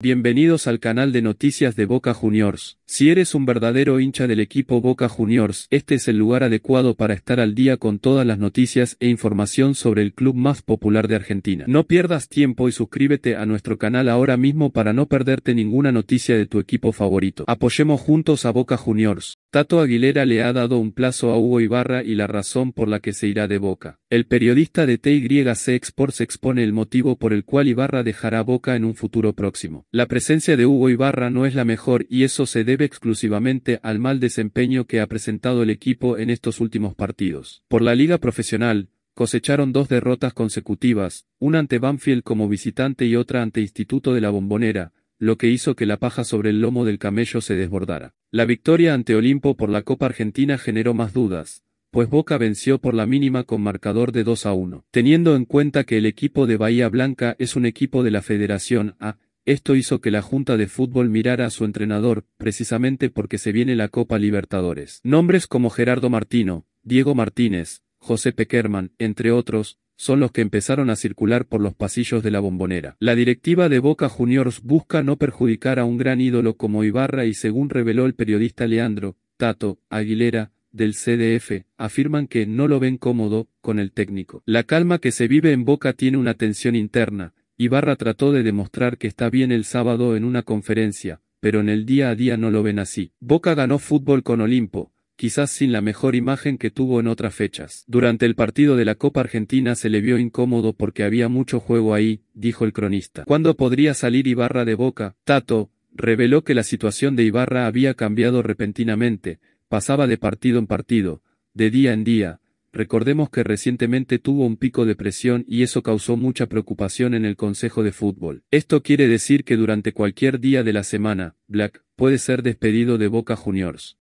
Bienvenidos al canal de noticias de Boca Juniors. Si eres un verdadero hincha del equipo Boca Juniors, este es el lugar adecuado para estar al día con todas las noticias e información sobre el club más popular de Argentina. No pierdas tiempo y suscríbete a nuestro canal ahora mismo para no perderte ninguna noticia de tu equipo favorito. Apoyemos juntos a Boca Juniors. Tato Aguilera le ha dado un plazo a Hugo Ibarra y la razón por la que se irá de Boca. El periodista de TYC Sports expone el motivo por el cual Ibarra dejará Boca en un futuro próximo. La presencia de Hugo Ibarra no es la mejor y eso se debe exclusivamente al mal desempeño que ha presentado el equipo en estos últimos partidos. Por la liga profesional, cosecharon dos derrotas consecutivas, una ante Banfield como visitante y otra ante Instituto de la Bombonera, lo que hizo que la paja sobre el lomo del camello se desbordara. La victoria ante Olimpo por la Copa Argentina generó más dudas, pues Boca venció por la mínima con marcador de 2 a 1. Teniendo en cuenta que el equipo de Bahía Blanca es un equipo de la Federación A, esto hizo que la Junta de Fútbol mirara a su entrenador, precisamente porque se viene la Copa Libertadores. Nombres como Gerardo Martino, Diego Martínez, José Pequerman, entre otros, son los que empezaron a circular por los pasillos de la bombonera. La directiva de Boca Juniors busca no perjudicar a un gran ídolo como Ibarra y según reveló el periodista Leandro, Tato, Aguilera, del CDF, afirman que no lo ven cómodo con el técnico. La calma que se vive en Boca tiene una tensión interna, Ibarra trató de demostrar que está bien el sábado en una conferencia, pero en el día a día no lo ven así. Boca ganó fútbol con Olimpo, quizás sin la mejor imagen que tuvo en otras fechas. Durante el partido de la Copa Argentina se le vio incómodo porque había mucho juego ahí, dijo el cronista. ¿Cuándo podría salir Ibarra de Boca? Tato, reveló que la situación de Ibarra había cambiado repentinamente, Pasaba de partido en partido, de día en día, recordemos que recientemente tuvo un pico de presión y eso causó mucha preocupación en el Consejo de Fútbol. Esto quiere decir que durante cualquier día de la semana, Black puede ser despedido de Boca Juniors.